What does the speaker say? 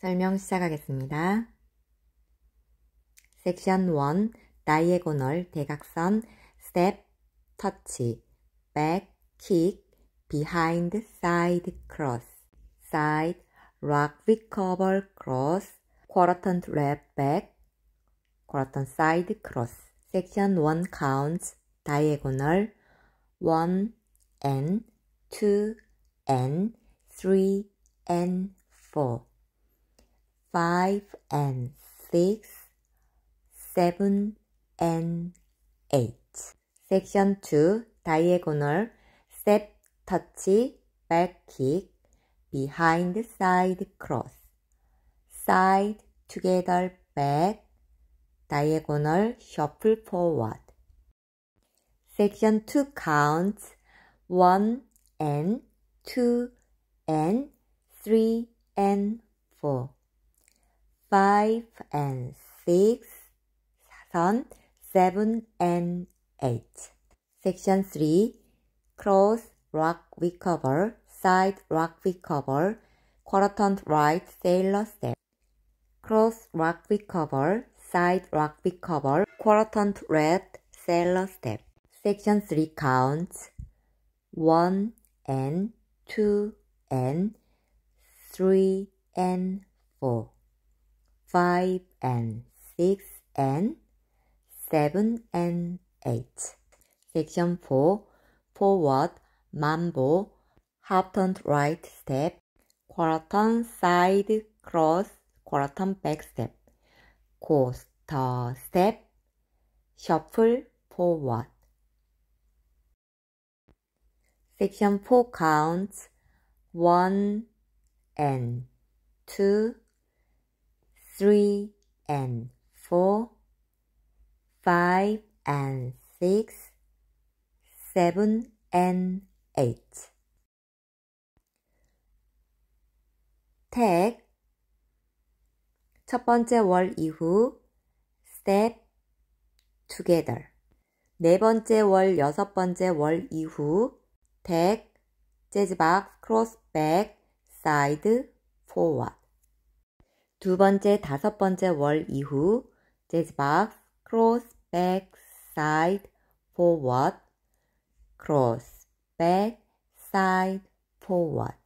설명 시작하겠습니다. 섹션 1 다이에고널 대각선 스텝 터치 백 킥 비하인드 사이드 크로스 사이드 락 리커벌 크로스 쿼러턴 랩 백 쿼러턴 사이드 크로스 섹션 1 counts d i 1 and 2 and 3 and 4 five and six, seven and eight. Section two, diagonal step touch back kick behind side cross side together back diagonal shuffle forward. Section two counts one and two and three and four. five and six, seven and eight. Section three, cross rock recover, side rock recover, quarter right sailor step. Cross rock recover, side rock recover, quarter red sailor step. Section three counts one and two and three and four. 5 and 6 and 7 and 8. Section 4 Forward, Mambo, half turn right step, quarter side cross, quarter back step, coaster step, shuffle forward. Section 4 counts 1 and 2 three and four, five and six, seven and eight. tag 첫 번째 월 이후 step together 네 번째 월 여섯 번째 월 이후 tag 재즈박 크로스백 사이드 forward 두 번째, 다섯 번째 월 이후 재즈박스, 크로스, 백, 사이드, 포워드, 크로스, 백, 사이드, 포워드